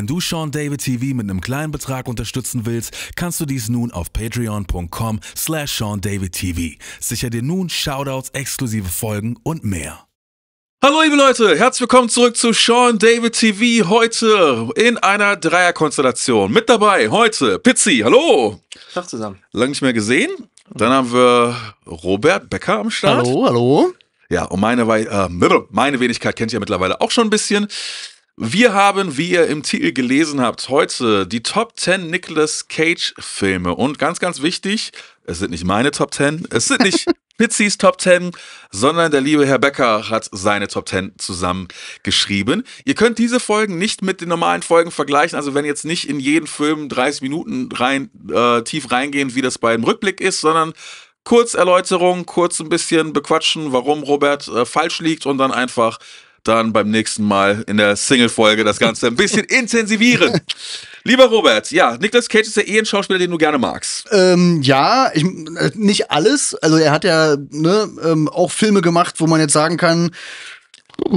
Wenn du Sean David TV mit einem kleinen Betrag unterstützen willst, kannst du dies nun auf patreon.com slash Sean David TV. Sicher dir nun Shoutouts, exklusive Folgen und mehr. Hallo liebe Leute, herzlich willkommen zurück zu Sean David TV heute in einer Dreierkonstellation. Mit dabei heute Pizzi, hallo! Tag zusammen. Lange nicht mehr gesehen. Dann haben wir Robert Becker am Start. Hallo, hallo. Ja, und meine, We äh, meine Wenigkeit kennt ihr mittlerweile auch schon ein bisschen. Wir haben, wie ihr im Titel gelesen habt, heute die Top 10 Nicolas Cage Filme. Und ganz, ganz wichtig, es sind nicht meine Top 10, es sind nicht Pizzis Top 10, sondern der liebe Herr Becker hat seine Top 10 zusammengeschrieben. Ihr könnt diese Folgen nicht mit den normalen Folgen vergleichen. Also wenn jetzt nicht in jeden Film 30 Minuten rein, äh, tief reingehen, wie das bei einem Rückblick ist, sondern kurz Erläuterung, kurz ein bisschen bequatschen, warum Robert äh, falsch liegt und dann einfach dann beim nächsten Mal in der Single-Folge das Ganze ein bisschen intensivieren. Lieber Robert, ja, Nicolas Cage ist ja eh ein Schauspieler, den du gerne magst. Ähm, ja, ich, äh, nicht alles. Also er hat ja ne, ähm, auch Filme gemacht, wo man jetzt sagen kann,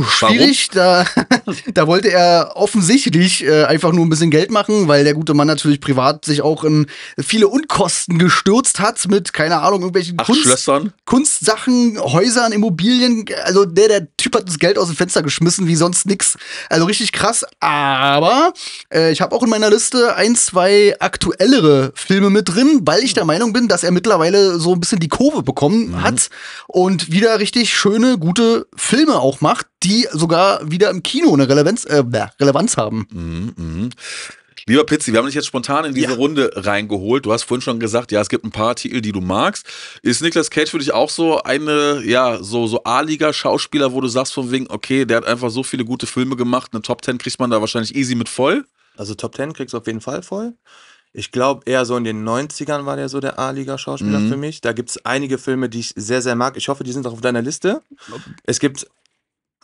Schwierig, da, da wollte er offensichtlich äh, einfach nur ein bisschen Geld machen, weil der gute Mann natürlich privat sich auch in viele Unkosten gestürzt hat mit, keine Ahnung, irgendwelchen Ach, Kunst, Kunstsachen, Häusern, Immobilien. Also der, der Typ hat das Geld aus dem Fenster geschmissen, wie sonst nix. Also richtig krass. Aber äh, ich habe auch in meiner Liste ein, zwei aktuellere Filme mit drin, weil ich der Meinung bin, dass er mittlerweile so ein bisschen die Kurve bekommen mhm. hat und wieder richtig schöne, gute Filme auch macht die sogar wieder im Kino eine Relevanz, äh, Relevanz haben. Mhm, mh. Lieber Pizzi, wir haben dich jetzt spontan in diese ja. Runde reingeholt. Du hast vorhin schon gesagt, ja, es gibt ein paar Titel, die du magst. Ist Niklas Cage für dich auch so eine, ja, so, so A-Liga-Schauspieler, wo du sagst von wegen, okay, der hat einfach so viele gute Filme gemacht, eine Top 10 kriegt man da wahrscheinlich easy mit voll? Also Top 10 kriegst du auf jeden Fall voll. Ich glaube, eher so in den 90ern war der so der A-Liga-Schauspieler mhm. für mich. Da gibt es einige Filme, die ich sehr, sehr mag. Ich hoffe, die sind auch auf deiner Liste. Es gibt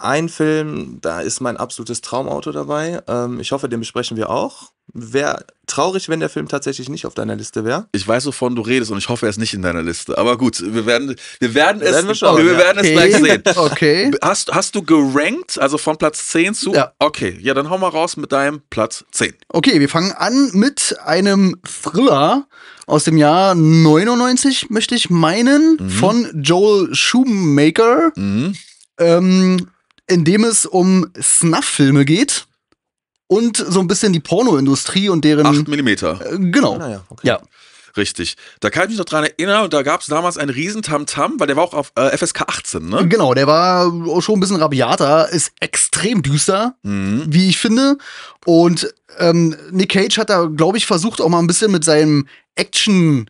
ein Film, da ist mein absolutes Traumauto dabei. Ähm, ich hoffe, den besprechen wir auch. Wäre traurig, wenn der Film tatsächlich nicht auf deiner Liste wäre. Ich weiß, wovon du redest und ich hoffe, er ist nicht in deiner Liste. Aber gut, wir werden, wir werden, es, wir, schauen, wir werden okay. es gleich sehen. Okay. Hast, hast du gerankt, also von Platz 10 zu. Ja. Okay, ja, dann hau mal raus mit deinem Platz 10. Okay, wir fangen an mit einem Thriller aus dem Jahr 99, möchte ich meinen, mhm. von Joel Schumacher. Mhm. Ähm, in dem es um Snuff-Filme geht und so ein bisschen die Pornoindustrie und deren. 8 mm. Äh, genau. Ah, ja, okay. ja. Richtig. Da kann ich mich noch dran erinnern, und da gab es damals einen riesen Tamtam, weil der war auch auf äh, FSK 18, ne? Genau, der war schon ein bisschen rabiater, ist extrem düster, mhm. wie ich finde. Und ähm, Nick Cage hat da, glaube ich, versucht, auch mal ein bisschen mit seinem Action-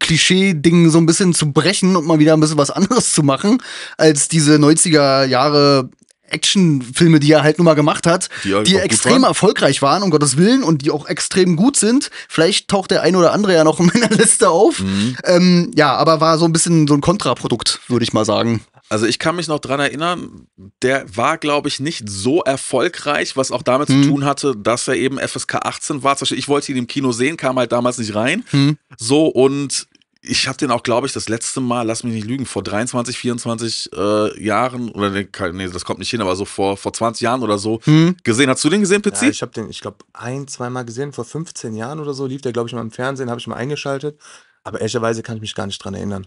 Klischee-Ding so ein bisschen zu brechen und mal wieder ein bisschen was anderes zu machen, als diese 90er Jahre Actionfilme, die er halt nun mal gemacht hat, die, die extrem erfolgreich waren, um Gottes Willen, und die auch extrem gut sind. Vielleicht taucht der ein oder andere ja noch in meiner Liste auf. Mhm. Ähm, ja, aber war so ein bisschen so ein Kontraprodukt, würde ich mal sagen. Also ich kann mich noch dran erinnern, der war, glaube ich, nicht so erfolgreich, was auch damit hm. zu mhm. tun hatte, dass er eben FSK 18 war. Zum Beispiel, ich wollte ihn im Kino sehen, kam halt damals nicht rein. Hm. So, und ich habe den auch, glaube ich, das letzte Mal, lass mich nicht lügen, vor 23, 24 äh, Jahren, oder nee, das kommt nicht hin, aber so vor, vor 20 Jahren oder so hm. gesehen. Hast du den gesehen, Pizzi? Ja, ich habe den, ich glaube, ein, zweimal gesehen, vor 15 Jahren oder so lief der, glaube ich, mal im Fernsehen, habe ich mal eingeschaltet. Aber ehrlicherweise kann ich mich gar nicht dran erinnern.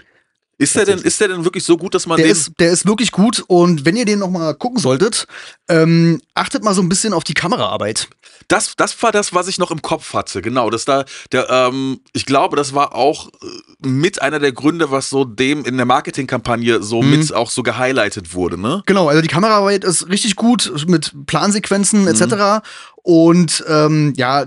Ist der, denn, ist der denn wirklich so gut, dass man der den. Ist, der ist wirklich gut und wenn ihr den nochmal gucken solltet, ähm, achtet mal so ein bisschen auf die Kameraarbeit. Das, das war das, was ich noch im Kopf hatte, genau. Dass da, der, ähm, ich glaube, das war auch äh, mit einer der Gründe, was so dem in der Marketingkampagne so mhm. mit auch so gehighlightet wurde, ne? Genau, also die Kameraarbeit ist richtig gut mit Plansequenzen mhm. etc. Und ähm, ja,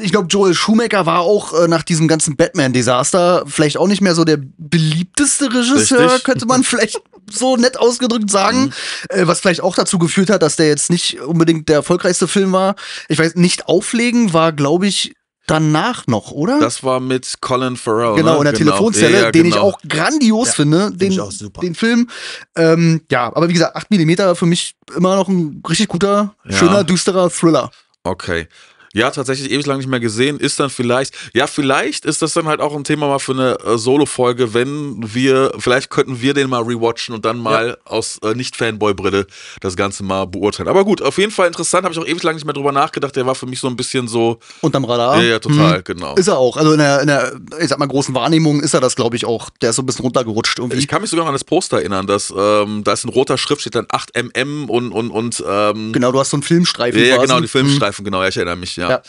ich glaube, Joel Schumacher war auch äh, nach diesem ganzen Batman-Desaster vielleicht auch nicht mehr so der beliebteste Regisseur, Richtig. könnte man vielleicht so nett ausgedrückt sagen. Mhm. Äh, was vielleicht auch dazu geführt hat, dass der jetzt nicht unbedingt der erfolgreichste Film war. Ich weiß, nicht auflegen war, glaube ich, danach noch, oder? Das war mit Colin Farrell. Ne? Genau, ne? in der genau. Telefonzelle, ja, den genau. ich auch grandios ja, finde. Den, ich auch super. den Film. Ähm, ja, aber wie gesagt, 8 mm für mich immer noch ein richtig guter, ja. schöner, düsterer Thriller. Okay. Ja, tatsächlich ewig lang nicht mehr gesehen. Ist dann vielleicht, ja, vielleicht ist das dann halt auch ein Thema mal für eine äh, Solo-Folge, wenn wir, vielleicht könnten wir den mal rewatchen und dann mal ja. aus äh, Nicht-Fanboy-Brille das Ganze mal beurteilen. Aber gut, auf jeden Fall interessant, habe ich auch ewig lang nicht mehr drüber nachgedacht. Der war für mich so ein bisschen so. Unterm Radar? Ja, ja total, mhm. genau. Ist er auch. Also in der, in der, ich sag mal, großen Wahrnehmung ist er das, glaube ich, auch. Der ist so ein bisschen runtergerutscht irgendwie. Ich kann mich sogar noch an das Poster erinnern, dass ähm, da ist ein roter Schrift, steht dann 8mm und. und, und ähm, genau, du hast so einen Filmstreifen. Ja, ja genau, die mhm. Filmstreifen, mhm. genau, ja, ich erinnere mich, ja. Ja. ja.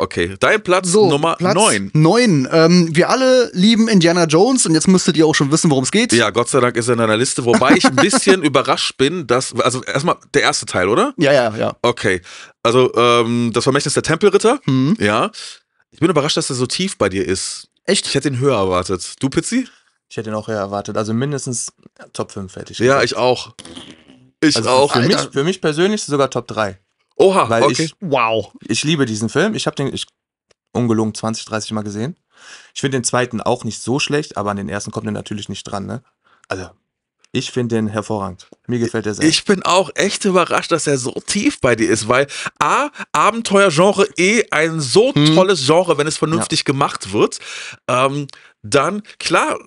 Okay, dein Platz so, Nummer Platz 9. 9. Ähm, wir alle lieben Indiana Jones und jetzt müsstet ihr auch schon wissen, worum es geht. Ja, Gott sei Dank ist er in einer Liste, wobei ich ein bisschen überrascht bin, dass, also erstmal der erste Teil, oder? Ja, ja, ja. Okay, also ähm, das Vermächtnis der Tempelritter, mhm. ja. Ich bin überrascht, dass er so tief bei dir ist. Echt? Ich hätte ihn höher erwartet. Du, Pizzi? Ich hätte ihn auch höher erwartet. Also mindestens äh, Top 5 hätte ich. Ja, ich auch. Ich also auch. Für mich, für mich persönlich sogar Top 3. Oha, Weil okay. Ich, wow. Ich liebe diesen Film. Ich habe den ich, ungelungen 20, 30 Mal gesehen. Ich finde den zweiten auch nicht so schlecht, aber an den ersten kommt er natürlich nicht dran. Ne? Also, ich finde den hervorragend. Mir gefällt der sehr. Ich bin auch echt überrascht, dass er so tief bei dir ist, weil A, Abenteuergenre eh ein so hm. tolles Genre, wenn es vernünftig ja. gemacht wird. Ähm, dann, klar,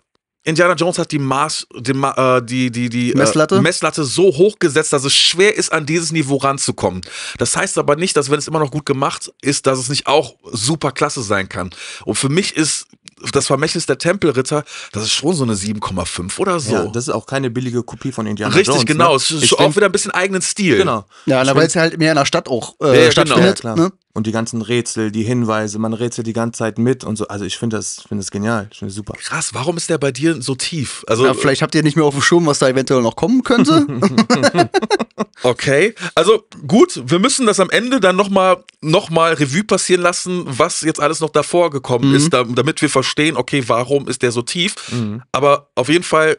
Indiana Jones hat die, Maß, die, äh, die, die, die Messlatte? Äh, Messlatte so hoch gesetzt, dass es schwer ist, an dieses Niveau ranzukommen. Das heißt aber nicht, dass wenn es immer noch gut gemacht ist, dass es nicht auch super klasse sein kann. Und für mich ist das Vermächtnis der Tempelritter, das ist schon so eine 7,5 oder so. Ja, das ist auch keine billige Kopie von Indiana Richtig, Jones. Richtig, genau. Ne? Es ist ich auch wieder ein bisschen eigenen Stil. Genau. Ja, weil es halt mehr in der Stadt auch äh, ja, ja, genau. stattfindet. Genau. Ja, ne? und die ganzen Rätsel, die Hinweise, man rätselt die ganze Zeit mit und so. Also ich finde das, find das genial, ich finde das super. Krass, warum ist der bei dir so tief? Also ja, vielleicht habt ihr nicht mehr auf dem Schirm, was da eventuell noch kommen könnte. okay, also gut, wir müssen das am Ende dann nochmal noch mal Revue passieren lassen, was jetzt alles noch davor gekommen mhm. ist, damit wir verstehen, okay, warum ist der so tief. Mhm. Aber auf jeden Fall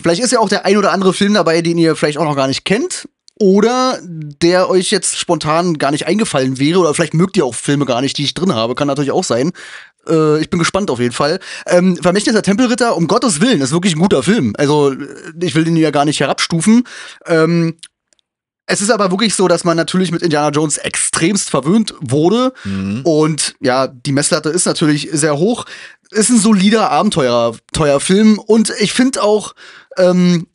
Vielleicht ist ja auch der ein oder andere Film dabei, den ihr vielleicht auch noch gar nicht kennt oder der euch jetzt spontan gar nicht eingefallen wäre oder vielleicht mögt ihr auch Filme gar nicht, die ich drin habe, kann natürlich auch sein. Äh, ich bin gespannt auf jeden Fall. Ähm, Vermächtnis der Tempelritter, um Gottes Willen, ist wirklich ein guter Film. Also ich will den ja gar nicht herabstufen. Ähm, es ist aber wirklich so, dass man natürlich mit Indiana Jones extremst verwöhnt wurde. Mhm. Und ja, die Messlatte ist natürlich sehr hoch. Ist ein solider Abenteuerfilm. Und ich finde auch, ähm,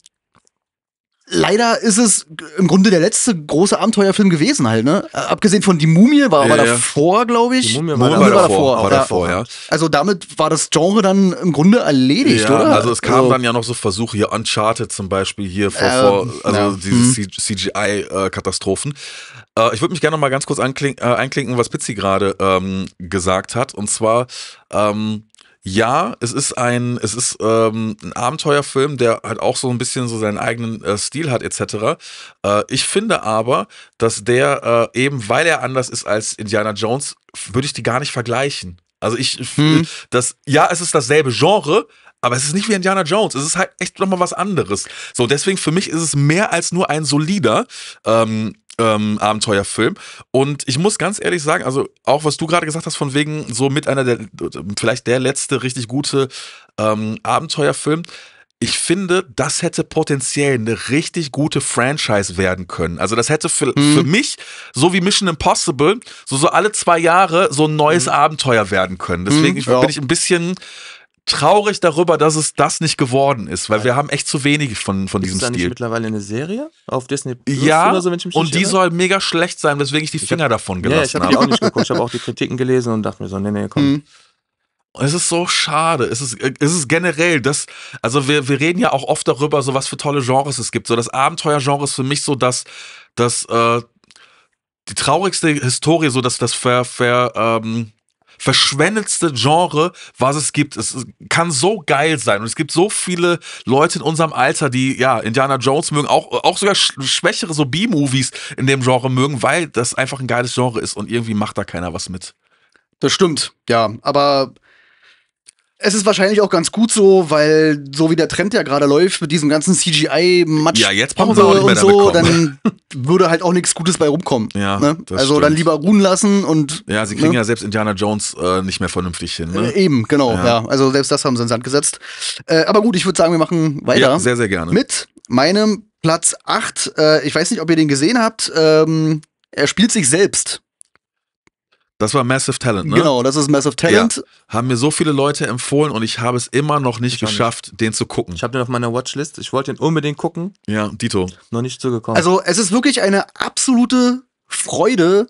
leider ist es im Grunde der letzte große Abenteuerfilm gewesen halt, ne? Abgesehen von Die Mumie war aber ja, ja. davor, glaube ich. Die Mumie war, Mumie war, war davor. War davor ja. Also damit war das Genre dann im Grunde erledigt, oder? Also es kamen also, dann ja noch so Versuche hier, Uncharted zum Beispiel hier vor, ähm, vor also diese hm. CGI-Katastrophen. Äh, ich würde mich gerne noch mal ganz kurz äh, einklinken, was Pizzi gerade ähm, gesagt hat. Und zwar ähm, ja, es ist ein, es ist ähm, ein Abenteuerfilm, der halt auch so ein bisschen so seinen eigenen äh, Stil hat etc. Äh, ich finde aber, dass der äh, eben, weil er anders ist als Indiana Jones, würde ich die gar nicht vergleichen. Also ich, hm. dass, ja, es ist dasselbe Genre, aber es ist nicht wie Indiana Jones. Es ist halt echt nochmal was anderes. So, deswegen für mich ist es mehr als nur ein solider. Ähm, ähm, Abenteuerfilm. Und ich muss ganz ehrlich sagen, also auch was du gerade gesagt hast, von wegen so mit einer der, vielleicht der letzte richtig gute ähm, Abenteuerfilm. Ich finde, das hätte potenziell eine richtig gute Franchise werden können. Also das hätte für, mhm. für mich, so wie Mission Impossible, so, so alle zwei Jahre so ein neues mhm. Abenteuer werden können. Deswegen mhm, ja. bin ich ein bisschen traurig darüber, dass es das nicht geworden ist, weil wir haben echt zu wenig von, von ist diesem da Stil. Ist mittlerweile eine Serie auf Disney Plus ja, oder so, wenn ich mich und die soll mega schlecht sein, weswegen ich die Finger ich hab, davon gelassen ja, ich hab habe. ich habe auch nicht geguckt, ich habe auch die Kritiken gelesen und dachte mir so, nee, nee, komm. Mhm. Es ist so schade. Es ist, äh, es ist generell das, also wir, wir reden ja auch oft darüber, so was für tolle Genres es gibt. So das Abenteuergenre ist für mich so das, das, äh, die traurigste Historie, so dass das ver, ver ähm, verschwendetste Genre, was es gibt. Es kann so geil sein. Und es gibt so viele Leute in unserem Alter, die ja Indiana Jones mögen, auch, auch sogar schwächere, so B-Movies in dem Genre mögen, weil das einfach ein geiles Genre ist und irgendwie macht da keiner was mit. Das stimmt, ja. Aber es ist wahrscheinlich auch ganz gut so, weil so wie der Trend ja gerade läuft mit diesem ganzen cgi match ja, jetzt brauchen wir auch nicht mehr und so, dann würde halt auch nichts Gutes bei rumkommen. Ja, ne? Also stimmt. dann lieber ruhen lassen und. Ja, sie ne? kriegen ne? ja selbst Indiana Jones äh, nicht mehr vernünftig hin. Ne? Äh, eben, genau. Ja. ja. also selbst das haben sie in Sand gesetzt. Äh, aber gut, ich würde sagen, wir machen weiter. Ja, sehr, sehr gerne. Mit meinem Platz 8. Äh, ich weiß nicht, ob ihr den gesehen habt. Ähm, er spielt sich selbst. Das war Massive Talent, ne? Genau, das ist Massive Talent. Ja. Haben mir so viele Leute empfohlen und ich habe es immer noch nicht ich geschafft, nicht. den zu gucken. Ich habe den auf meiner Watchlist. Ich wollte den unbedingt gucken. Ja, Dito. Noch nicht zugekommen. Also, es ist wirklich eine absolute Freude,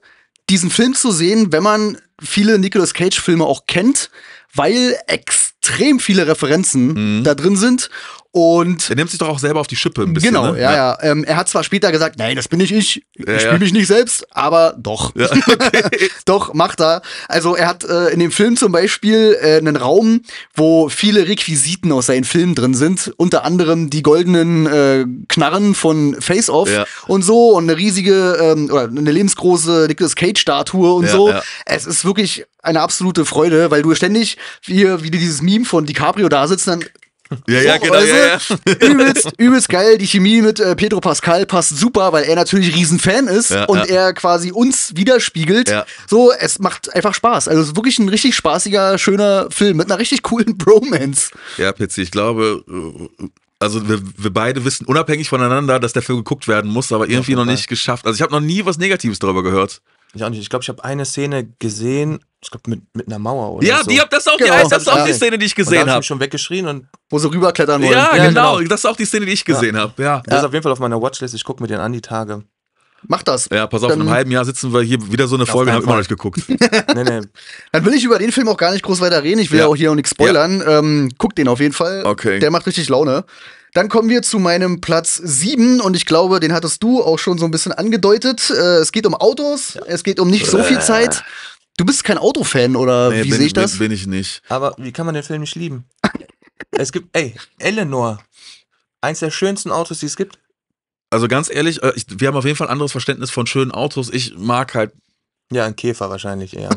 diesen Film zu sehen, wenn man viele Nicolas Cage Filme auch kennt, weil extrem viele Referenzen mhm. da drin sind und er nimmt sich doch auch selber auf die Schippe ein bisschen. Genau, ne? ja, ja. Ähm, er hat zwar später gesagt, nein, das bin nicht ich, ich ja, spiele ja. mich nicht selbst, aber doch. Ja, okay. doch, macht er. Also er hat äh, in dem Film zum Beispiel äh, einen Raum, wo viele Requisiten aus seinen Filmen drin sind, unter anderem die goldenen äh, Knarren von Face Off und so und eine riesige, ähm, oder eine lebensgroße Nicolas Cage-Statue und so. Es ist wirklich eine absolute Freude, weil du ständig, wie, wie dieses Meme von DiCaprio da sitzt, dann ja, ja, genau. Also, ja, ja. Übelst, übelst geil. Die Chemie mit äh, Pedro Pascal passt super, weil er natürlich Riesenfan ist ja, und er quasi uns widerspiegelt. So, es macht einfach Spaß. Also, es ist wirklich ein richtig spaßiger, schöner Film mit einer richtig coolen Bromance. Ja, Pizzi, ich glaube, äh, also wir, wir beide wissen unabhängig voneinander, dass der Film geguckt werden muss, aber irgendwie noch nicht geschafft. Also, ich habe noch nie was Negatives darüber gehört. Ich auch nicht. Ich glaube, ich habe eine Szene gesehen ich glaube, mit, mit einer Mauer oder ja, so. Ja, das ist auch, genau. die, das ist auch die genau. Szene, die ich gesehen habe. Hab. schon weggeschrien und. Wo sie rüberklettern wollen. Ja, ja genau. genau. Das ist auch die Szene, die ich gesehen ja. habe. Ja. Das ist auf jeden Fall auf meiner Watchlist. Ich gucke mir den an die Tage. Mach das. Ja, pass auf, in einem halben Jahr sitzen wir hier wieder so eine Folge und haben immer noch nicht geguckt. nee, nee. Dann will ich über den Film auch gar nicht groß weiter reden. Ich will ja. auch hier auch nichts spoilern. Ähm, guckt den auf jeden Fall. Okay. Der macht richtig Laune. Dann kommen wir zu meinem Platz 7 und ich glaube, den hattest du auch schon so ein bisschen angedeutet. Äh, es geht um Autos, ja. es geht um nicht so viel äh. Zeit. Du bist kein Autofan oder nee, wie sehe ich das? Bin, bin ich nicht. Aber wie kann man den Film nicht lieben? es gibt, ey, Eleanor. Eins der schönsten Autos, die es gibt. Also ganz ehrlich, äh, ich, wir haben auf jeden Fall ein anderes Verständnis von schönen Autos. Ich mag halt. Ja, ein Käfer wahrscheinlich eher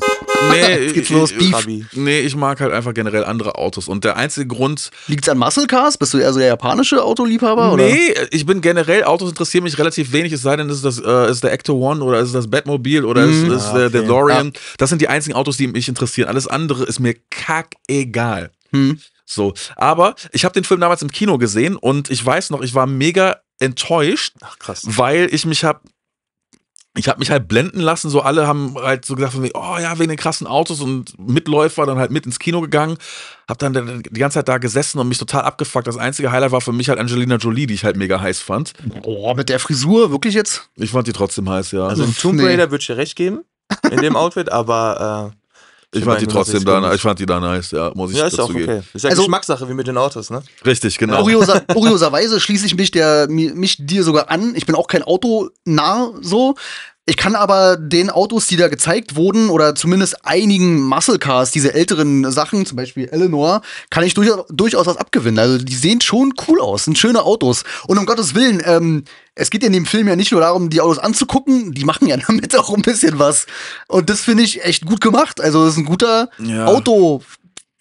nee, Jetzt geht's los, Beef. Rabi. Nee, ich mag halt einfach generell andere Autos. Und der einzige Grund. Liegt's an Muscle Cars? Bist du eher so also der japanische Autoliebhaber? Nee, oder? ich bin generell, Autos interessieren mich relativ wenig, es sei denn, es ist, das, äh, ist der Ecto One oder es ist das Batmobile oder es mhm. ist, ist äh, ah, der okay. DeLorean. Ja. Das sind die einzigen Autos, die mich interessieren. Alles andere ist mir kackegal. Hm. So, aber ich habe den Film damals im Kino gesehen und ich weiß noch, ich war mega enttäuscht, Ach, weil ich mich habe ich habe mich halt blenden lassen, so alle haben halt so gesagt, oh ja, wegen den krassen Autos und Mitläufer dann halt mit ins Kino gegangen, hab dann die ganze Zeit da gesessen und mich total abgefuckt. Das einzige Highlight war für mich halt Angelina Jolie, die ich halt mega heiß fand. Boah, mit der Frisur, wirklich jetzt? Ich fand die trotzdem heiß, ja. Also Tomb Raider nee. würde ich dir recht geben in dem Outfit, aber äh ich fand die trotzdem da, ich fand die da nice, ja, muss ich ja, ist dazu auch okay. Gehen. Ist ja also, Geschmackssache, wie mit den Autos, ne? Richtig, genau. Kurioser, kurioserweise schließe ich mich, der, mich dir sogar an. Ich bin auch kein Autonarr so, ich kann aber den Autos, die da gezeigt wurden, oder zumindest einigen Muscle Cars, diese älteren Sachen, zum Beispiel Eleanor, kann ich durchaus, durchaus was abgewinnen. Also die sehen schon cool aus, sind schöne Autos. Und um Gottes Willen, ähm, es geht in dem Film ja nicht nur darum, die Autos anzugucken, die machen ja damit auch ein bisschen was. Und das finde ich echt gut gemacht. Also das ist ein guter ja. Auto.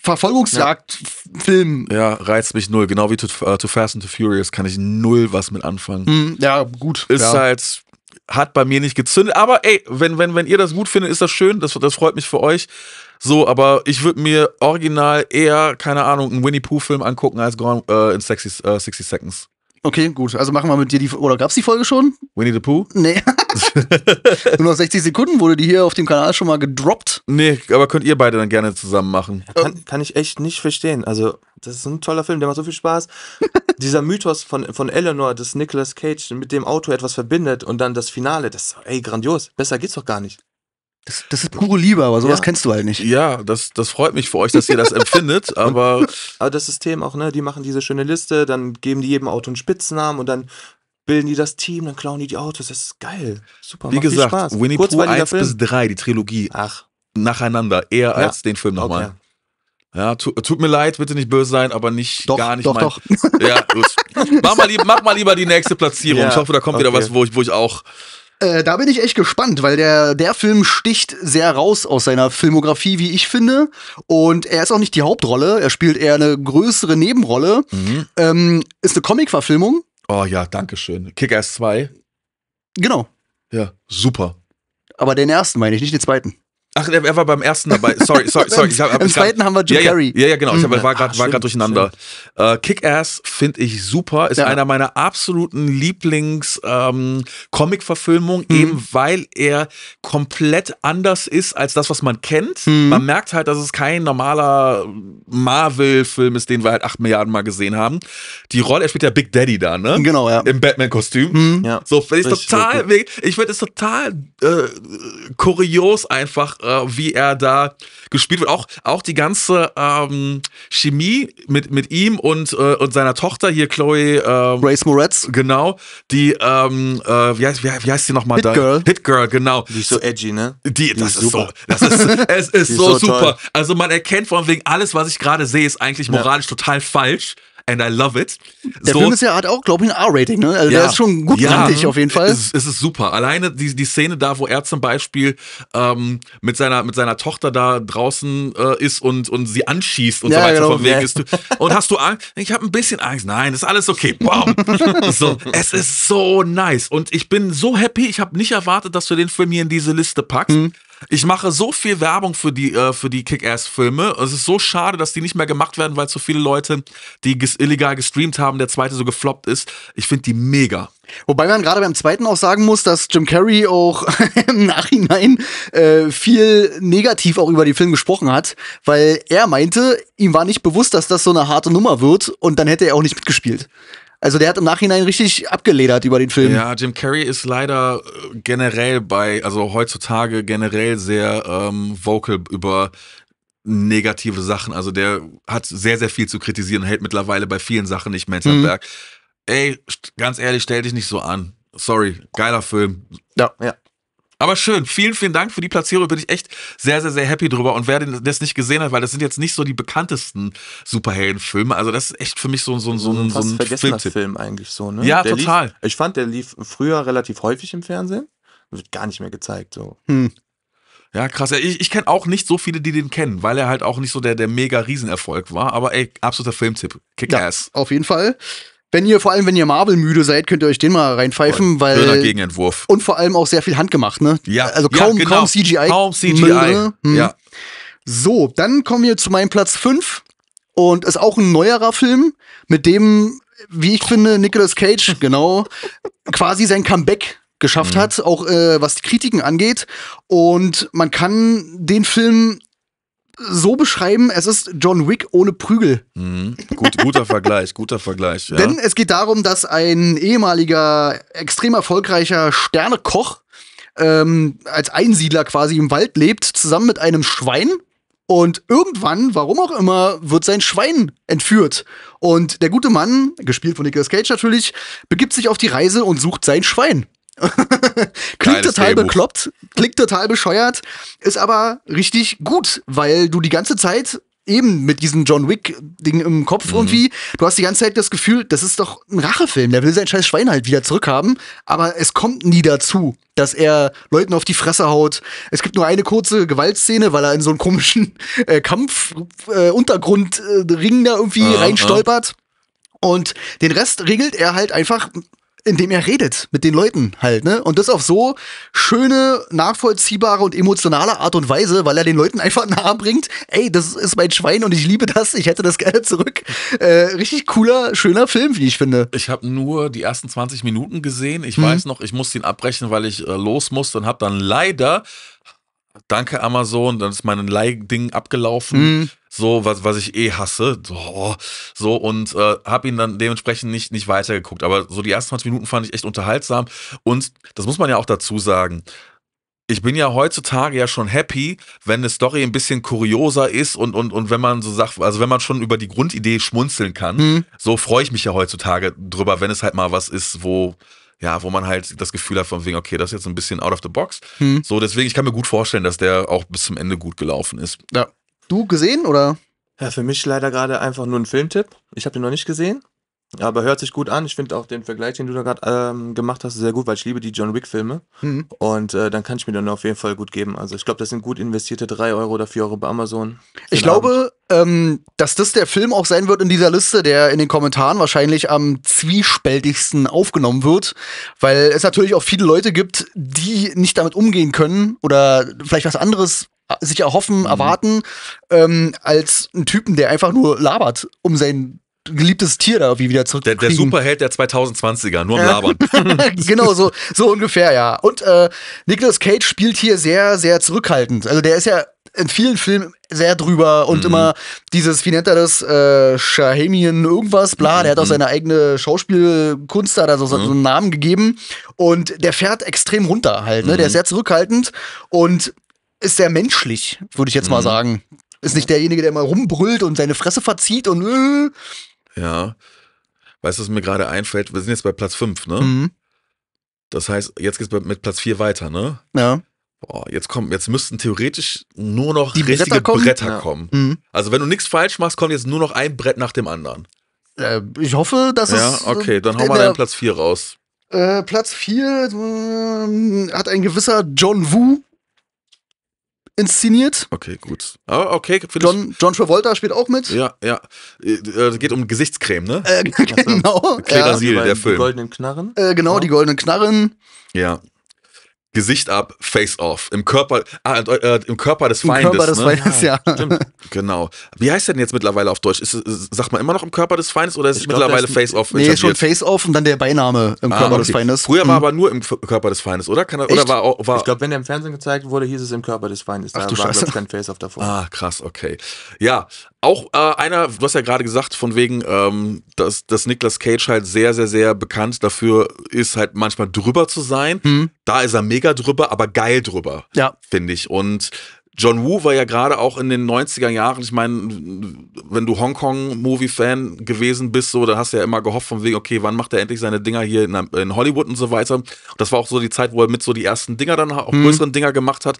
Verfolgungsjagd-Film. Ja. ja. reizt mich null. Genau wie to, uh, äh, to, Fast and to Furious kann ich null was mit anfangen. Mm, ja, gut. Ist ja. halt hat bei mir nicht gezündet. Aber ey, wenn, wenn, wenn ihr das gut findet, ist das schön. Das, das freut mich für euch. So, aber ich würde mir original eher, keine Ahnung, einen Winnie Pooh-Film angucken als Gone äh, in 60, äh, 60 Seconds. Okay, gut. Also machen wir mit dir die. Oder gab es die Folge schon? Winnie the Pooh? Nee. Nur noch 60 Sekunden wurde die hier auf dem Kanal schon mal gedroppt. Nee, aber könnt ihr beide dann gerne zusammen machen. Kann, kann ich echt nicht verstehen. Also, das ist ein toller Film, der macht so viel Spaß. Dieser Mythos von, von Eleanor, dass Nicolas Cage mit dem Auto etwas verbindet und dann das Finale, das ist, ey, grandios. Besser geht's doch gar nicht. Das, das, ist pure Liebe, aber sowas ja. kennst du halt nicht. Ja, das, das freut mich für euch, dass ihr das empfindet, aber. Aber das System auch, ne? Die machen diese schöne Liste, dann geben die jedem Auto einen Spitznamen und dann bilden die das Team, dann klauen die die Autos. Das ist geil. Super. Wie gesagt, Spaß. Winnie Pooh 1 bis 3, die Trilogie. Ach. Nacheinander, eher ja. als den Film nochmal. Okay. Ja, tu, tut mir leid, bitte nicht böse sein, aber nicht doch, gar nicht doch, mein. Doch. Ja, gut. mach, mal, mach mal lieber die nächste Platzierung. Ja. ich hoffe, da kommt okay. wieder was, wo ich, wo ich auch äh, da bin ich echt gespannt, weil der, der Film sticht sehr raus aus seiner Filmografie, wie ich finde. Und er ist auch nicht die Hauptrolle, er spielt eher eine größere Nebenrolle. Mhm. Ähm, ist eine Comic-Verfilmung. Oh ja, danke schön. Kick-Ass 2. Genau. Ja, super. Aber den ersten meine ich, nicht den zweiten. Ach, er, war beim ersten dabei. Sorry, sorry, sorry. Ich hab, hab Im ich zweiten grad, haben wir Jim ja, Carrey. Ja, ja, genau. Ich hab, mhm. war gerade ah, durcheinander. Äh, Kick-Ass finde ich super. Ist ja. einer meiner absoluten Lieblings-Comic-Verfilmungen, ähm, mhm. eben weil er komplett anders ist als das, was man kennt. Mhm. Man merkt halt, dass es kein normaler Marvel-Film ist, den wir halt acht Milliarden Mal gesehen haben. Die Rolle, er spielt ja Big Daddy da, ne? Genau, ja. Im Batman-Kostüm. Mhm. Ja. So, finde ich total, ich finde es total äh, kurios einfach äh, wie er da gespielt wird. Auch, auch die ganze ähm, Chemie mit, mit ihm und, äh, und seiner Tochter hier, Chloe. Ähm, Grace Moretz. Genau. Die, ähm, äh, wie, heißt, wie, wie heißt die nochmal Hit Girl. Hit Girl, genau. Die ist so edgy, ne? Die, die das ist, super. so. Das ist, es ist, so, so, super. Toll. Also man erkennt vor allem wegen alles, was ich gerade sehe, ist eigentlich moralisch ja. total falsch and I love it. Der so, Film ist ja hat auch, glaube ich, ein R-Rating, ne? Also ja, der ist schon gut ja, rantig auf jeden Fall. Es, ist, es ist super. Alleine die, die Szene da, wo er zum Beispiel ähm, mit, seiner, mit seiner Tochter da draußen äh, ist und, und sie anschießt und ja, so weiter genau, vom Weg ist. Du, und hast du Angst? Ich habe ein bisschen Angst. Nein, ist alles okay. Wow. so, es ist so nice. Und ich bin so happy. Ich habe nicht erwartet, dass du den Film hier in diese Liste packst. Mhm. Ich mache so viel Werbung für die, äh, für die Kick-Ass-Filme. Es ist so schade, dass die nicht mehr gemacht werden, weil so viele Leute, die ges illegal gestreamt haben, der zweite so gefloppt ist. Ich finde die mega. Wobei man gerade beim zweiten auch sagen muss, dass Jim Carrey auch im Nachhinein äh, viel negativ auch über den Film gesprochen hat, weil er meinte, ihm war nicht bewusst, dass das so eine harte Nummer wird und dann hätte er auch nicht mitgespielt. Also der hat im Nachhinein richtig abgeledert über den Film. Ja, Jim Carrey ist leider äh, generell bei, also heutzutage generell sehr ähm, vocal über negative Sachen. Also der hat sehr, sehr viel zu kritisieren hält mittlerweile bei vielen Sachen nicht mehr mhm. Berg. Ey, ganz ehrlich, stell dich nicht so an. Sorry, geiler Film. Ja, ja. Aber schön, vielen, vielen Dank für die Platzierung. Bin ich echt sehr, sehr, sehr happy drüber. Und wer das nicht gesehen hat, weil das sind jetzt nicht so die bekanntesten Superheldenfilme. Also, das ist echt für mich so, so, so, so ein, so ein vergessener Film eigentlich so, ne? Ja, der total. Lief, ich fand, der lief früher relativ häufig im Fernsehen. Wird gar nicht mehr gezeigt, so. Hm. Ja, krass. Ich, ich kenne auch nicht so viele, die den kennen, weil er halt auch nicht so der, der mega Riesenerfolg war. Aber ey, absoluter Filmtipp. Kick-Ass. Ja, auf jeden Fall. Wenn ihr, vor allem wenn ihr Marvel müde seid, könnt ihr euch den mal reinpfeifen, Voll. weil. Schöner Gegenentwurf. Und vor allem auch sehr viel handgemacht, ne? Ja. Also kaum, ja, genau. kaum CGI. Kaum CGI. Ne? Hm. Ja. So, dann kommen wir zu meinem Platz 5. Und ist auch ein neuerer Film, mit dem, wie ich finde, Nicolas Cage, genau, quasi sein Comeback geschafft mhm. hat, auch äh, was die Kritiken angeht. Und man kann den Film so beschreiben, es ist John Wick ohne Prügel. Mhm. Gut, guter Vergleich, guter Vergleich. Ja. Denn es geht darum, dass ein ehemaliger, extrem erfolgreicher Sternekoch ähm, als Einsiedler quasi im Wald lebt, zusammen mit einem Schwein. Und irgendwann, warum auch immer, wird sein Schwein entführt. Und der gute Mann, gespielt von Nicolas Cage natürlich, begibt sich auf die Reise und sucht sein Schwein klingt total Drehbuch. bekloppt, klingt total bescheuert, ist aber richtig gut, weil du die ganze Zeit eben mit diesem John Wick-Ding im Kopf mhm. irgendwie, du hast die ganze Zeit das Gefühl, das ist doch ein Rachefilm, der will sein scheiß Schwein halt wieder zurückhaben, aber es kommt nie dazu, dass er Leuten auf die Fresse haut. Es gibt nur eine kurze Gewaltszene, weil er in so einen komischen äh, Kampf-Untergrundring äh, äh, da irgendwie ah, reinstolpert. Ah. Und den Rest regelt er halt einfach indem er redet mit den Leuten halt, ne? Und das auf so schöne, nachvollziehbare und emotionale Art und Weise, weil er den Leuten einfach nahe bringt, ey, das ist mein Schwein und ich liebe das, ich hätte das gerne zurück. Äh, richtig cooler, schöner Film, wie ich finde. Ich habe nur die ersten 20 Minuten gesehen. Ich mhm. weiß noch, ich musste ihn abbrechen, weil ich äh, los musste und habe dann leider Danke Amazon, dann ist mein Leih-Ding abgelaufen. Mm so, was, was ich eh hasse, so, so und äh, habe ihn dann dementsprechend nicht, nicht weitergeguckt. Aber so die ersten 20 Minuten fand ich echt unterhaltsam und das muss man ja auch dazu sagen. Ich bin ja heutzutage ja schon happy, wenn eine Story ein bisschen kurioser ist und, und, und wenn man so sagt, also wenn man schon über die Grundidee schmunzeln kann, mhm. so freue ich mich ja heutzutage drüber, wenn es halt mal was ist, wo, ja, wo man halt das Gefühl hat von wegen, okay, das ist jetzt ein bisschen out of the box. Hm. So, deswegen, ich kann mir gut vorstellen, dass der auch bis zum Ende gut gelaufen ist. Ja du gesehen oder? Ja, für mich leider gerade einfach nur ein Filmtipp. Ich habe den noch nicht gesehen, aber hört sich gut an. Ich finde auch den Vergleich, den du da gerade ähm, gemacht hast, sehr gut, weil ich liebe die John Wick-Filme. Mhm. Und äh, dann kann ich mir den auf jeden Fall gut geben. Also ich glaube, das sind gut investierte 3 Euro oder 4 Euro bei Amazon. Ich glaube, ähm, dass das der Film auch sein wird in dieser Liste, der in den Kommentaren wahrscheinlich am zwiespältigsten aufgenommen wird, weil es natürlich auch viele Leute gibt, die nicht damit umgehen können oder vielleicht was anderes sich erhoffen, mhm. erwarten, ähm, als einen Typen, der einfach nur labert, um sein geliebtes Tier da irgendwie wieder zurück. Der, der Superheld der 2020er, nur am Labern. genau, so, so ungefähr, ja. Und äh, Nicolas Cage spielt hier sehr, sehr zurückhaltend. Also der ist ja in vielen Filmen sehr drüber und mhm. immer dieses, wie nennt er das, äh, Shahemian irgendwas, bla, der hat auch mhm. seine eigene Schauspielkunst da so, so mhm. einen Namen gegeben und der fährt extrem runter halt, ne? Mhm. der ist mhm. sehr zurückhaltend und ist sehr menschlich, würde ich jetzt mhm. mal sagen. Ist nicht derjenige, der mal rumbrüllt und seine Fresse verzieht und. Äh. Ja. Weißt du, was mir gerade einfällt? Wir sind jetzt bei Platz 5, ne? Mhm. Das heißt, jetzt geht's mit Platz 4 weiter, ne? Ja. Boah, jetzt kommen, jetzt müssten theoretisch nur noch die richtige Bretter kommen. Bretter kommen. Mhm. Also wenn du nichts falsch machst, kommt jetzt nur noch ein Brett nach dem anderen. Äh, ich hoffe, dass ja, es. Ja, äh, okay, dann hau mal deinen Platz 4 raus. Äh, Platz 4 äh, hat ein gewisser John Woo inszeniert. Okay, gut. Ah, okay, John, John Travolta spielt auch mit. Ja, ja. Äh, äh geht um Gesichtscreme, ne? Äh, genau. Clearasil, ja. der Film. Die goldenen Knarren. Äh, genau, ja. die goldenen Knarren. Ja. Gesicht ab, Face off. Im Körper, ah, äh, äh im Körper des Feindes. Im Körper des ne? Feindes, ja. ja. Stimmt. Genau. Wie heißt der denn jetzt mittlerweile auf Deutsch? Ist, äh, sagt man immer noch im Körper des Feindes oder ist ich es glaub, mittlerweile Face off? Nee, schon Face off und dann der Beiname im ah, Körper okay. des Feindes. Früher war mhm. aber nur im Körper des Feindes, oder? Kann, oder war, war ich glaube, wenn der im Fernsehen gezeigt wurde, hieß es im Körper des Feindes. Da Ach, du war kein Face off davor. Ah, krass, okay. Ja, auch äh, einer, du hast ja gerade gesagt, von wegen, ähm, dass, dass Nicolas Cage halt sehr, sehr, sehr bekannt dafür ist, halt manchmal drüber zu sein. Mhm. Da ist er mega drüber, aber geil drüber, ja. finde ich. Und John Woo war ja gerade auch in den 90er Jahren, ich meine, wenn du Hongkong-Movie-Fan gewesen bist, so, dann hast du ja immer gehofft von wegen, okay, wann macht er endlich seine Dinger hier in, in Hollywood und so weiter. Das war auch so die Zeit, wo er mit so die ersten Dinger dann, auch mhm. größeren Dinger gemacht hat.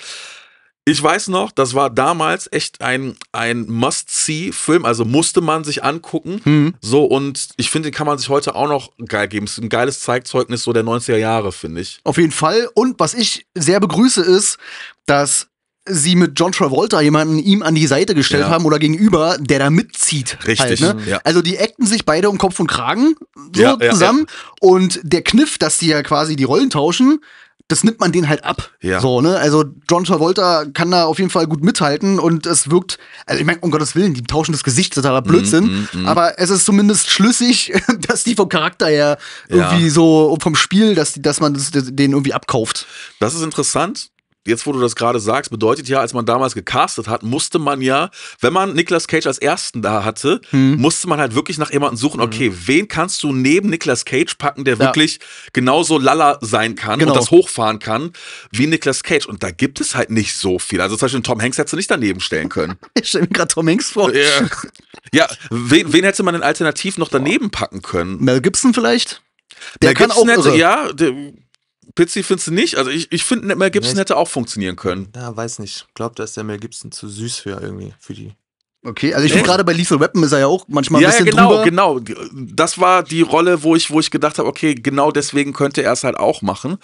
Ich weiß noch, das war damals echt ein, ein Must-See-Film, also musste man sich angucken. Mhm. So, und ich finde, den kann man sich heute auch noch geil geben. ist ein geiles Zeigzeugnis so der 90er Jahre, finde ich. Auf jeden Fall. Und was ich sehr begrüße, ist, dass sie mit John Travolta jemanden ihm an die Seite gestellt ja. haben oder gegenüber, der da mitzieht. Richtig. Halt, ne? ja. Also die eckten sich beide um Kopf und Kragen so ja, zusammen. Und der Kniff, dass die ja quasi die Rollen tauschen, das nimmt man den halt ab. Ja. So, ne? Also John Travolta kann da auf jeden Fall gut mithalten und es wirkt, also ich meine, um Gottes Willen, die tauschen das Gesicht, totaler Blödsinn, mm, mm, mm. aber es ist zumindest schlüssig, dass die vom Charakter her irgendwie ja. so vom Spiel, dass, die, dass man das, den irgendwie abkauft. Das ist interessant jetzt wo du das gerade sagst, bedeutet ja, als man damals gecastet hat, musste man ja, wenn man Nicolas Cage als ersten da hatte, hm. musste man halt wirklich nach jemandem suchen, hm. okay, wen kannst du neben Nicolas Cage packen, der ja. wirklich genauso lala sein kann genau. und das hochfahren kann wie Nicolas Cage. Und da gibt es halt nicht so viel. Also zum Beispiel Tom Hanks hättest du nicht daneben stellen können. ich stelle mir gerade Tom Hanks vor. Ja, ja wen, wen hätte man denn alternativ noch daneben packen können? Mel Gibson vielleicht? Der Mel kann Gibson auch irre. hätte, ja, der, Pizzi findest du nicht? Also ich, ich finde, Mel Gibson nee, hätte auch funktionieren können. Ja, weiß nicht. Ich glaube, da ist der Mel Gibson zu süß für irgendwie, für die. Okay, also ich finde gerade bei Lethal Weapon ist er ja auch manchmal ein ja, bisschen ja, genau, drüber. genau. Das war die Rolle, wo ich, wo ich gedacht habe, okay, genau deswegen könnte er es halt auch machen.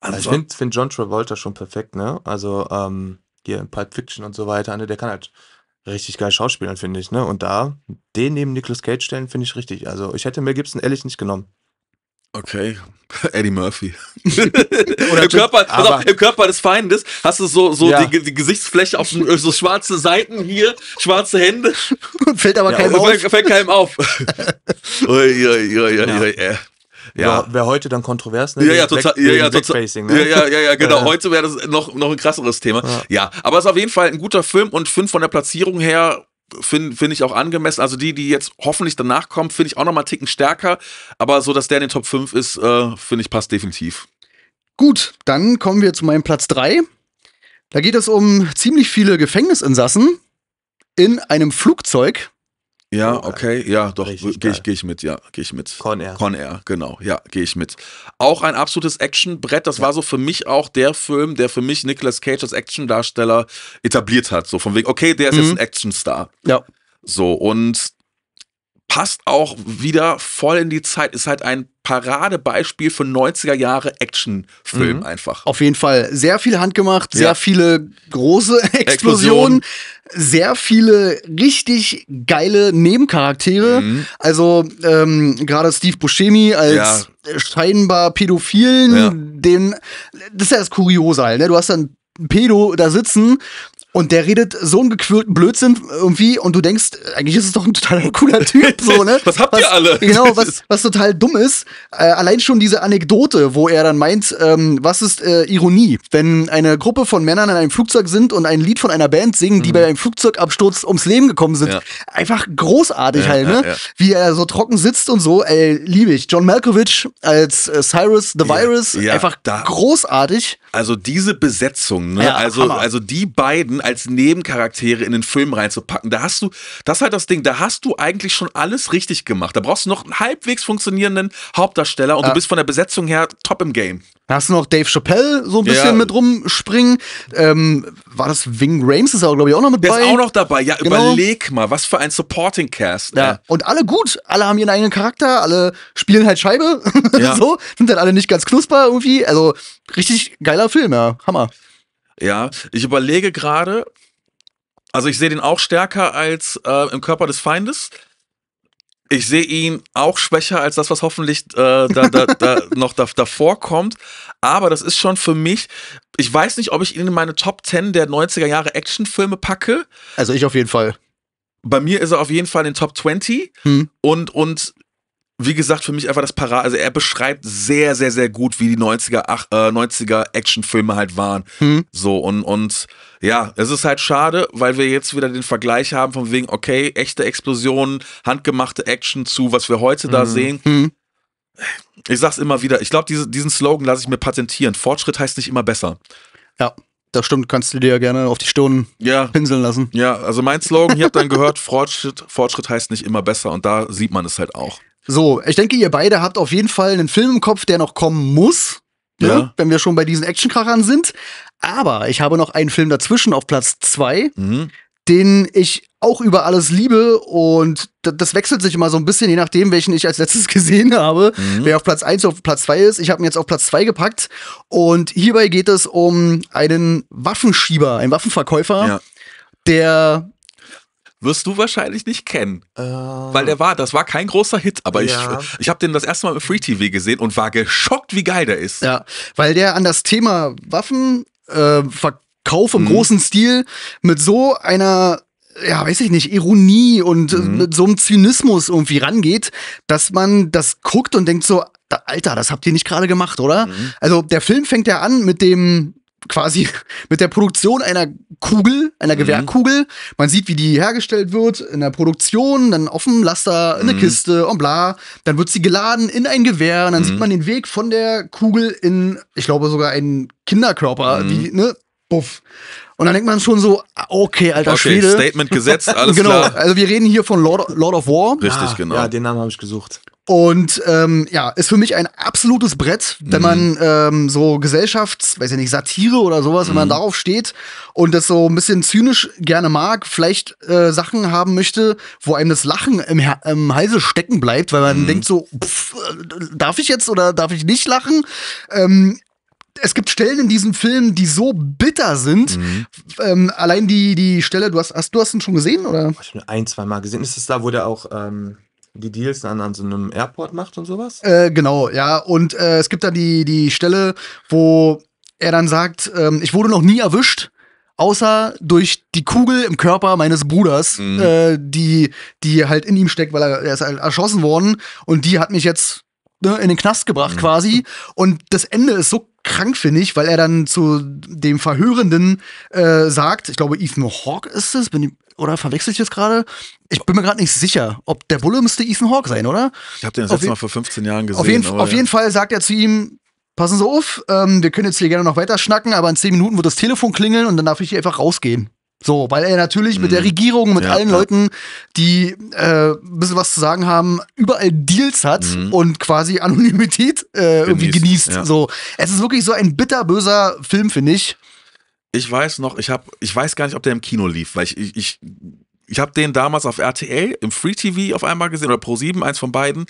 Also, also ich finde find John Travolta schon perfekt, ne? Also ähm, hier in Pulp Fiction und so weiter, ne? Der kann halt richtig geil schauspielern, finde ich, ne? Und da den neben Nicolas Cage stellen, finde ich richtig. Also ich hätte Mel Gibson ehrlich nicht genommen. Okay. Eddie Murphy. Im, Körper, auf, Im Körper des Feindes hast du so, so ja. die, die, Gesichtsfläche auf so schwarze Seiten hier, schwarze Hände. fällt aber ja, keinem also auf. Fällt, fällt keinem auf. ui, ui, ui, ja. Ja. Wäre heute dann kontrovers, ne? Ja, ja, total. Ja, ja, total ne? ja, ja, ja, genau. Heute wäre das noch, noch ein krasseres Thema. Ja. aber es ist auf jeden Fall ein guter Film und fünf von der Platzierung her finde find ich auch angemessen. Also die, die jetzt hoffentlich danach kommen, finde ich auch nochmal einen Ticken stärker. Aber so, dass der in den Top 5 ist, äh, finde ich, passt definitiv. Gut, dann kommen wir zu meinem Platz 3. Da geht es um ziemlich viele Gefängnisinsassen in einem Flugzeug. Ja, okay, ja, doch, gehe ich, geh ich mit, ja, gehe ich mit. Con Air. Con Air, genau, ja, gehe ich mit. Auch ein absolutes Actionbrett, das ja. war so für mich auch der Film, der für mich Nicolas Cage als Actiondarsteller etabliert hat. So von wegen, okay, der ist mhm. jetzt ein Actionstar. Ja. So, und passt auch wieder voll in die Zeit. Ist halt ein Paradebeispiel für 90er Jahre Actionfilm mhm. einfach. Auf jeden Fall. Sehr viel handgemacht, ja. sehr viele große Explosionen, Explosion. sehr viele richtig geile Nebencharaktere. Mhm. Also ähm, gerade Steve Buscemi als ja. scheinbar Pädophilen, ja. den das ist ja das Kuriose halt, ne? Du hast dann Pedo da sitzen, und der redet so einen gequälten Blödsinn irgendwie und du denkst, eigentlich ist es doch ein total cooler Typ, so, ne? was habt was, ihr alle? Genau, was, was total dumm ist. Äh, allein schon diese Anekdote, wo er dann meint, ähm, was ist äh, Ironie? Wenn eine Gruppe von Männern in einem Flugzeug sind und ein Lied von einer Band singen, die mhm. bei einem Flugzeugabsturz ums Leben gekommen sind. Ja. Einfach großartig ja, halt, ne? Ja, Wie er so trocken sitzt und so, ey, liebe ich. John Malkovich als äh, Cyrus the Virus, einfach da. großartig. Also diese Besetzung, ne? also, also die beiden als Nebencharaktere in den Film reinzupacken. Da hast du, das ist halt das Ding, da hast du eigentlich schon alles richtig gemacht. Da brauchst du noch einen halbwegs funktionierenden Hauptdarsteller und ja. du bist von der Besetzung her top im Game. Da hast du noch Dave Chappelle so ein bisschen ja. mit rumspringen. Ähm, war das Wing Rames? Ist auch, glaube ich, auch noch mit dabei. Der ist auch noch dabei. Ja, genau. überleg mal, was für ein Supporting Cast. Ja. Und alle gut. Alle haben ihren eigenen Charakter. Alle spielen halt Scheibe. Ja. so. Sind dann alle nicht ganz knusper irgendwie. Also, richtig geiler Film, ja. Hammer. Ja, ich überlege gerade, also ich sehe den auch stärker als äh, im Körper des Feindes. Ich sehe ihn auch schwächer als das, was hoffentlich äh, da, da, da noch da, davor kommt. Aber das ist schon für mich, ich weiß nicht, ob ich ihn in meine Top 10 der 90er Jahre Actionfilme packe. Also ich auf jeden Fall. Bei mir ist er auf jeden Fall in den Top 20 hm. und, und wie gesagt, für mich einfach das Parade. Also er beschreibt sehr, sehr, sehr gut, wie die 90er, ach, äh, 90er Actionfilme halt waren. Mhm. So, und, und ja, es ist halt schade, weil wir jetzt wieder den Vergleich haben von wegen, okay, echte Explosionen, handgemachte Action zu, was wir heute mhm. da hm. sehen. Mhm. Ich sag's immer wieder, ich glaube, diese, diesen Slogan lasse ich mir patentieren. Fortschritt heißt nicht immer besser. Ja. Das stimmt, kannst du dir ja gerne auf die Stirn ja. pinseln lassen. Ja, also mein Slogan, ihr habt dann gehört, Fortschritt, Fortschritt heißt nicht immer besser und da sieht man es halt auch. So, ich denke, ihr beide habt auf jeden Fall einen Film im Kopf, der noch kommen muss, ne? ja. wenn wir schon bei diesen Actionkrachern sind. Aber ich habe noch einen Film dazwischen auf Platz zwei, mhm. den ich auch über alles liebe und das wechselt sich immer so ein bisschen, je nachdem, welchen ich als letztes gesehen habe, mhm. wer auf Platz 1 oder auf Platz 2 ist. Ich habe ihn jetzt auf Platz 2 gepackt und hierbei geht es um einen Waffenschieber, einen Waffenverkäufer, ja. der wirst du wahrscheinlich nicht kennen. Äh, weil der war, das war kein großer Hit, aber ja. ich, ich habe den das erste Mal im Free TV gesehen und war geschockt, wie geil der ist. Ja, weil der an das Thema Waffenverkauf äh, im mhm. großen Stil mit so einer ja, weiß ich nicht, Ironie und äh, mhm. mit so einem Zynismus irgendwie rangeht, dass man das guckt und denkt so, Alter, das habt ihr nicht gerade gemacht, oder? Mhm. Also der Film fängt ja an mit dem quasi mit der Produktion einer Kugel, einer mhm. Gewehrkugel. Man sieht, wie die hergestellt wird in der Produktion, dann auf dem Laster, in der mhm. Kiste und bla. Dann wird sie geladen in ein Gewehr und dann mhm. sieht man den Weg von der Kugel in, ich glaube, sogar einen Kinderkörper, mhm. wie, ne? Buff. Und dann denkt man schon so, okay, alter okay, Schwede. Statement gesetzt, alles genau. klar. Genau, also wir reden hier von Lord, Lord of War. Richtig, ah, genau. Ja, den Namen habe ich gesucht. Und ähm, ja, ist für mich ein absolutes Brett, wenn mhm. man ähm, so Gesellschafts-, weiß ich nicht, Satire oder sowas, mhm. wenn man mhm. darauf steht und das so ein bisschen zynisch gerne mag, vielleicht äh, Sachen haben möchte, wo einem das Lachen im, Her im Halse stecken bleibt, weil man mhm. denkt so, pff, äh, darf ich jetzt oder darf ich nicht lachen? Ähm, es gibt Stellen in diesem Film, die so bitter sind. Mhm. Ähm, allein die, die Stelle, du hast, hast du hast ihn schon gesehen, oder? Ich habe ihn ein, zwei Mal gesehen. Ist es da, wo der auch ähm, die Deals dann an so einem Airport macht und sowas? Äh, genau, ja. Und äh, es gibt dann die, die Stelle, wo er dann sagt, ähm, ich wurde noch nie erwischt, außer durch die Kugel im Körper meines Bruders, mhm. äh, die, die halt in ihm steckt, weil er, er ist halt erschossen worden und die hat mich jetzt Ne, in den Knast gebracht mhm. quasi. Und das Ende ist so krank, finde ich, weil er dann zu dem Verhörenden äh, sagt, ich glaube, Ethan Hawke ist es, bin ich, oder verwechsel ich das gerade? Ich bin mir gerade nicht sicher, ob der Bulle müsste Ethan Hawke sein, oder? Ich habe den das letzte Mal vor 15 Jahren gesehen. Auf jeden, auf jeden ja. Fall sagt er zu ihm, passen Sie auf, ähm, wir können jetzt hier gerne noch weiter schnacken, aber in 10 Minuten wird das Telefon klingeln und dann darf ich hier einfach rausgehen. So, weil er natürlich mit der mhm. Regierung, mit ja, allen ja. Leuten, die äh, ein bisschen was zu sagen haben, überall Deals hat mhm. und quasi Anonymität äh, irgendwie genießt. Ja. So, es ist wirklich so ein bitterböser Film, finde ich. Ich weiß noch, ich habe, ich weiß gar nicht, ob der im Kino lief, weil ich, ich, ich ich habe den damals auf RTL im Free TV auf einmal gesehen oder Pro 7, eins von beiden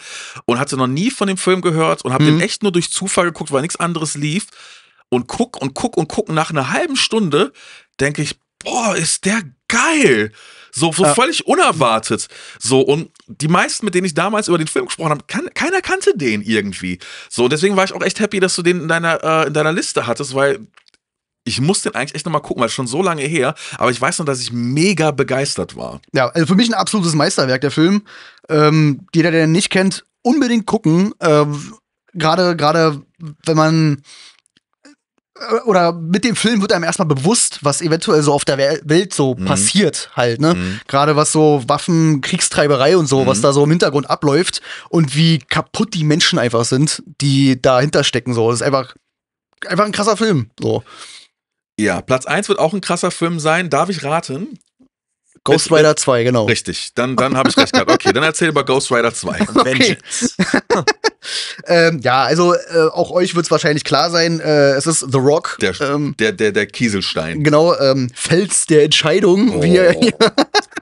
und hatte noch nie von dem Film gehört und habe mhm. den echt nur durch Zufall geguckt, weil nichts anderes lief und guck und guck und guck nach einer halben Stunde denke ich, boah, ist der geil. So, so ja. völlig unerwartet. So, und die meisten, mit denen ich damals über den Film gesprochen habe, kann, keiner kannte den irgendwie. So, und deswegen war ich auch echt happy, dass du den in deiner, äh, in deiner Liste hattest, weil ich muss den eigentlich echt nochmal gucken, weil es schon so lange her, aber ich weiß noch, dass ich mega begeistert war. Ja, also für mich ein absolutes Meisterwerk, der Film. Ähm, jeder, der den nicht kennt, unbedingt gucken. Ähm, gerade, gerade wenn man äh, oder mit dem Film wird einem erstmal bewusst, was eventuell so auf der Welt so mhm. passiert halt, ne? Mhm. Gerade was so Waffen, Kriegstreiberei und so, mhm. was da so im Hintergrund abläuft und wie kaputt die Menschen einfach sind, die dahinter stecken so. Das ist einfach einfach ein krasser Film so. Ja, Platz 1 wird auch ein krasser Film sein, darf ich raten? Ghost Rider 2, genau. Richtig, dann, dann habe ich recht gehabt. Okay, dann erzähl über Ghost Rider 2. Okay. Vengeance. Ähm, ja, also äh, auch euch wird es wahrscheinlich klar sein, äh, es ist The Rock. Der, ähm, der, der, der Kieselstein. Genau, ähm, Fels der Entscheidung, oh. wie er oh.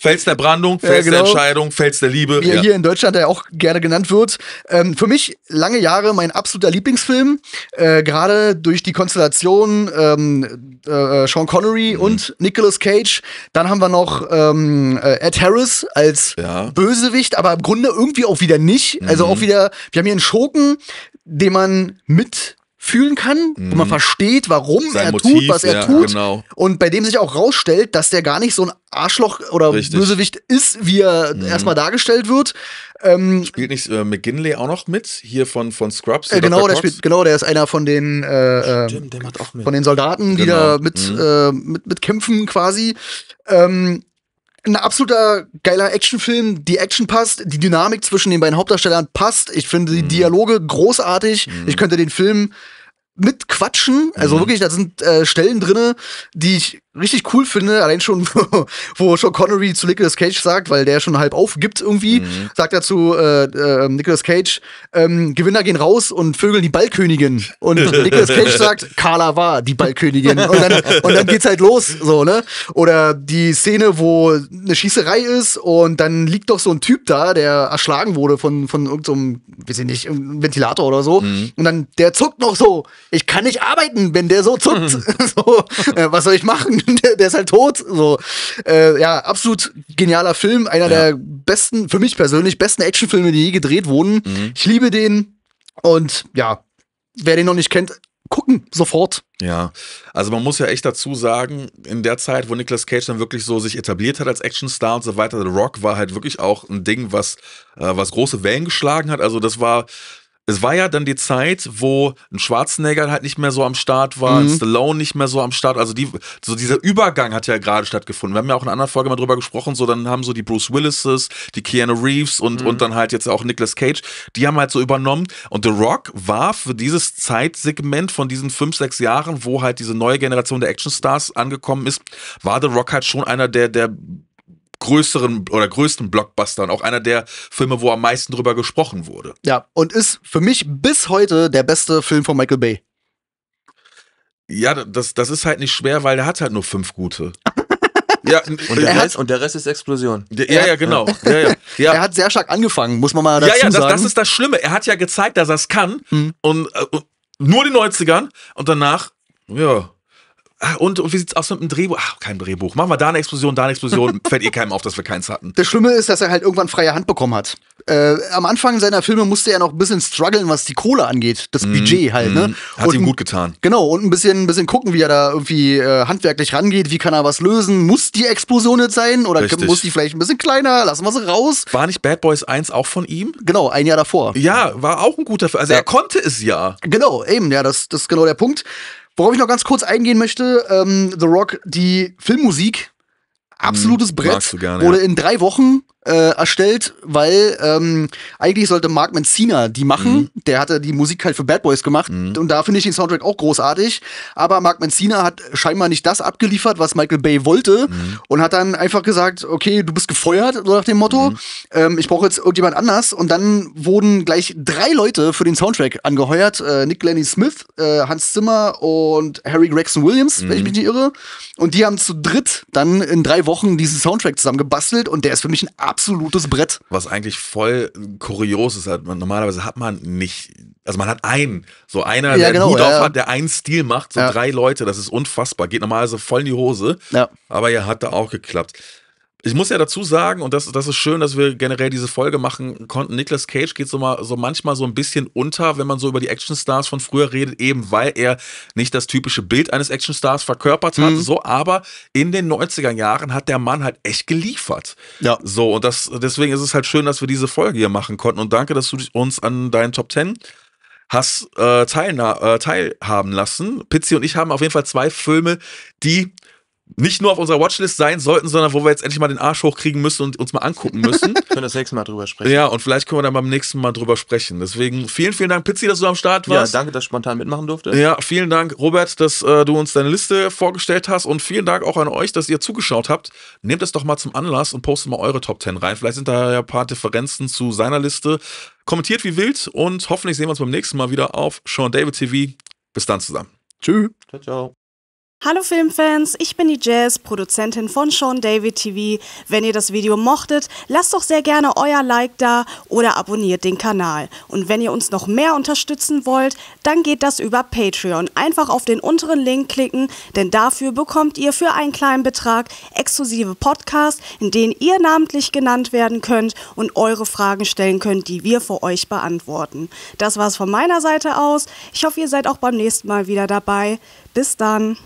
Fels der Brandung, Fels ja, genau. der Entscheidung, Fels der Liebe. Wie ja. hier in Deutschland der auch gerne genannt wird. Ähm, für mich lange Jahre mein absoluter Lieblingsfilm, äh, gerade durch die Konstellation ähm, äh, äh Sean Connery mhm. und Nicolas Cage. Dann haben wir noch ähm, äh, Ed Harris als ja. Bösewicht, aber im Grunde irgendwie auch wieder nicht. Also mhm. Also auch wieder, wir haben hier einen Schurken, den man mit fühlen kann, mhm. wo man mhm. versteht, warum Sein er Motiv, tut, was er ja, tut. Genau. Und bei dem sich auch rausstellt, dass der gar nicht so ein Arschloch oder Richtig. Bösewicht ist, wie er mhm. erstmal dargestellt wird. Ähm, spielt nicht äh, McGinley auch noch mit? Hier von, von Scrubs? Äh, genau, der spielt, genau, der ist einer von den, äh, äh Stimmt, von den Soldaten, genau. die da mit, mhm. äh, mit, mit kämpfen quasi. Ähm, ein absoluter geiler Actionfilm. Die Action passt, die Dynamik zwischen den beiden Hauptdarstellern passt. Ich finde die mhm. Dialoge großartig. Mhm. Ich könnte den Film mitquatschen. Also mhm. wirklich, da sind äh, Stellen drin, die ich richtig cool finde. Allein schon, wo, Sean Connery zu Nicolas Cage sagt, weil der schon halb aufgibt irgendwie, mhm. sagt er zu äh, äh, Nicolas Cage, ähm, Gewinner gehen raus und vögeln die Ballkönigin. Und Nicolas Cage sagt, Carla war die Ballkönigin. Und dann, und dann geht's halt los, so, ne? Oder die Szene, wo eine Schießerei ist und dann liegt doch so ein Typ da, der erschlagen wurde von, von irgendeinem, so weiß ich nicht, Ventilator oder so. Mhm. Und dann, der zuckt noch so ich kann nicht arbeiten, wenn der so zuckt. Mhm. so, äh, was soll ich machen? der, der, ist halt tot. So, äh, ja, absolut genialer Film, einer ja. der besten, für mich persönlich besten Actionfilme, die je gedreht wurden. Mhm. Ich liebe den und ja, wer den noch nicht kennt, gucken sofort. Ja, also man muss ja echt dazu sagen, in der Zeit, wo Nicolas Cage dann wirklich so sich etabliert hat als Actionstar und so weiter, The Rock war halt wirklich auch ein Ding, was, äh, was große Wellen geschlagen hat. Also das war es war ja dann die Zeit, wo ein Schwarzenegger halt nicht mehr so am Start war, mhm. Stallone nicht mehr so am Start. Also die, so dieser Übergang hat ja gerade stattgefunden. Wir haben ja auch in einer Folge mal drüber gesprochen. So dann haben so die Bruce Willises, die Keanu Reeves und mhm. und dann halt jetzt auch Nicolas Cage. Die haben halt so übernommen. Und The Rock war für dieses Zeitsegment von diesen fünf, sechs Jahren, wo halt diese neue Generation der Actionstars angekommen ist, war The Rock halt schon einer der der größeren oder größten Blockbustern, auch einer der Filme, wo am meisten drüber gesprochen wurde. Ja, und ist für mich bis heute der beste Film von Michael Bay. Ja, das, das ist halt nicht schwer, weil der hat halt nur fünf gute. Ja, und, der äh, Rest, und der Rest ist Explosion. Der, ja, ja, genau. Ja, ja, ja. Er hat sehr stark angefangen, muss man mal dazu sagen. Ja, ja, das, das, ist das Schlimme. Er hat ja gezeigt, dass er es kann. Hm. Und, äh, und, nur die 90ern und danach, ja. Ah, und, und wie sieht's aus mit dem Drehbuch? Ach, kein Drehbuch. Machen wir da eine Explosion, da eine Explosion. Fällt eh keinem auf, dass wir keins hatten. Das Schlimme ist, dass er halt irgendwann freie Hand bekommen hat. Äh, am Anfang seiner Filme musste er noch ein bisschen strugglen, was die Kohle angeht, das mm, Budget halt. Mm, ne? Mhm. Hat und, ihm gut getan. Genau, und ein bisschen, ein bisschen gucken, wie er da irgendwie äh, handwerklich rangeht, wie kann er was lösen. Muss die Explosion jetzt sein oder Richtig. muss die vielleicht ein bisschen kleiner? Lassen wir sie raus. War nicht Bad Boys 1 auch von ihm? Genau, ein Jahr davor. Ja, war auch ein guter Film. Also ja. er konnte es ja. Genau, eben, ja, das, das ist genau der Punkt. Worauf ich noch ganz kurz eingehen möchte, ähm, The Rock, die Filmmusik, absolutes hm, Brett, wurde ja. in drei Wochen äh, erstellt, weil ähm, eigentlich sollte Mark Mancina die machen. Mhm. Der hatte die Musik halt für Bad Boys gemacht mhm. und da finde ich den Soundtrack auch großartig. Aber Mark Mancina hat scheinbar nicht das abgeliefert, was Michael Bay wollte mhm. und hat dann einfach gesagt, okay, du bist gefeuert, so nach dem Motto. Mhm. Ähm, ich brauche jetzt irgendjemand anders. Und dann wurden gleich drei Leute für den Soundtrack angeheuert. Äh, Nick Lenny Smith, äh, Hans Zimmer und Harry Gregson Williams, wenn ich mhm. mich nicht irre. Und die haben zu dritt dann in drei Wochen diesen Soundtrack zusammengebastelt und der ist für mich ein absolutes Brett. Was eigentlich voll kurios ist. Halt. normalerweise hat man nicht, also man hat einen, so einer, ja, der genau, einen Hut ja, hat, der einen Stil macht, so drei Leute, das ist unfassbar. Geht normalerweise voll in die Hose. Ja. Aber ja, hat da auch geklappt. Ich muss ja dazu sagen, und das, das ist schön, dass wir generell diese Folge machen konnten. Nicolas Cage geht so, mal, so manchmal so ein bisschen unter, wenn man so über die Actionstars von früher redet, eben weil er nicht das typische Bild eines Actionstars verkörpert hat. Mhm. So, aber in den 90er Jahren hat der Mann halt echt geliefert. Ja. So, und das, deswegen ist es halt schön, dass wir diese Folge hier machen konnten. Und danke, dass du uns an deinen Top Ten hast äh, teilna- äh, teilhaben lassen. Pizzi und ich haben auf jeden Fall zwei Filme, die nicht nur auf unserer Watchlist sein sollten, sondern wo wir jetzt endlich mal den Arsch hochkriegen müssen und uns mal angucken müssen. können das nächste Mal drüber sprechen. Ja, und vielleicht können wir dann beim nächsten Mal drüber sprechen. Deswegen vielen, vielen Dank, Pizzi, dass du am Start warst. Ja, danke, dass ich spontan mitmachen durfte. Ja, vielen Dank, Robert, dass äh, du uns deine Liste vorgestellt hast und vielen Dank auch an euch, dass ihr zugeschaut habt. Nehmt es doch mal zum Anlass und postet mal eure Top 10 rein. Vielleicht sind da ja ein paar Differenzen zu seiner Liste. Kommentiert wie wild und hoffentlich sehen wir uns beim nächsten Mal wieder auf Sean David TV. Bis dann zusammen. Tschüss. Ciao, ciao. Hallo Filmfans, ich bin die Jazz, Produzentin von Sean David TV. Wenn ihr das Video mochtet, lasst doch sehr gerne euer Like da oder abonniert den Kanal. Und wenn ihr uns noch mehr unterstützen wollt, dann geht das über Patreon. Einfach auf den unteren Link klicken, denn dafür bekommt ihr für einen kleinen Betrag exklusive Podcasts, in denen ihr namentlich genannt werden könnt und eure Fragen stellen könnt, die wir für euch beantworten. Das war's von meiner Seite aus. Ich hoffe, ihr seid auch beim nächsten Mal wieder dabei. Bis dann.